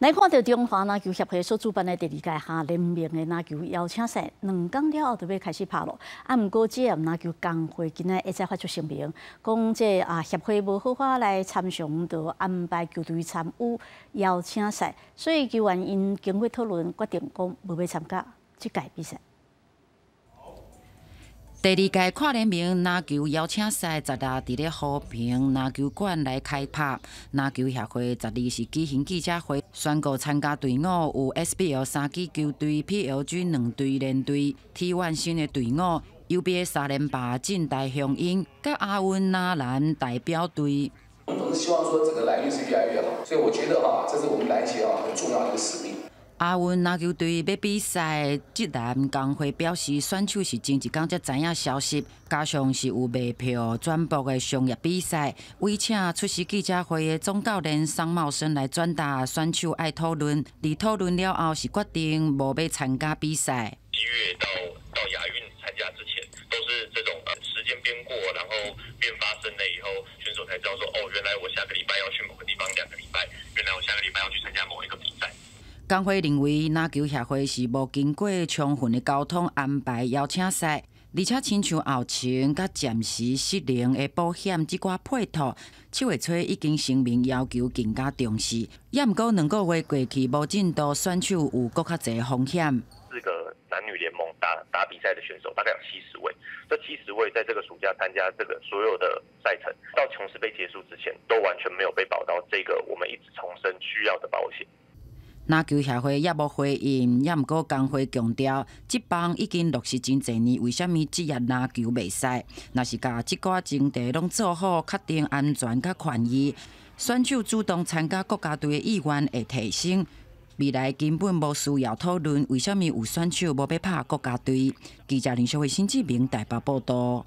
来看到中华篮球协会所主办的第二届哈联名的篮球邀请赛，两天了后就要开始拍咯。啊，毋过这篮球工会今仔一再发出声明，讲这啊协会无合法来参详，就安排球队参与邀请赛，所以球员因经过讨论决定讲无要参加即届比赛。第二届跨联盟篮球邀请赛在大伫咧和平篮球馆来开拍，篮球协会十二是举行记者会，宣告参加队伍有 SBL 三支球队、PLG 两队联队、T1 新的队伍、UBA 三连霸近大雄鹰、甲阿温纳兰代表队。我们总是希望说这个篮球是越来越好，所以我觉得哈，这是我们篮协啊很重要的使命。阿云篮球队要比赛，济南工会表示，选手是前一天才知影消息，加上是有卖票转播的商业比赛，委请出席记者会的总教练商茂生来转达选手爱讨论，而讨论了后是决定无要参加比赛。工会认为，篮球协会是无经过充分的交通安排邀请赛，而且亲像后勤甲暂时失灵的保险即个配套，七月初已经声明要求更加重视。也毋过，两个月过去无进度，选手有搁较侪风险。四个男女联盟打打比赛的选手，大概有七十位。这七十位在这个暑假参加这个所有的赛程，到琼斯杯结束之前，都完全没有被保到这个我们一直重申需要的保险。篮球协会也无回应，也毋过工会强调，即帮已经落实真侪年，为什物职业篮球袂使？若是甲即寡场地拢做好，确定安全甲权益，选手主动参加国家队意愿会提升。未来根本无需要讨论为什物有选手无要拍国家队。记者林小慧、新志明台北报道。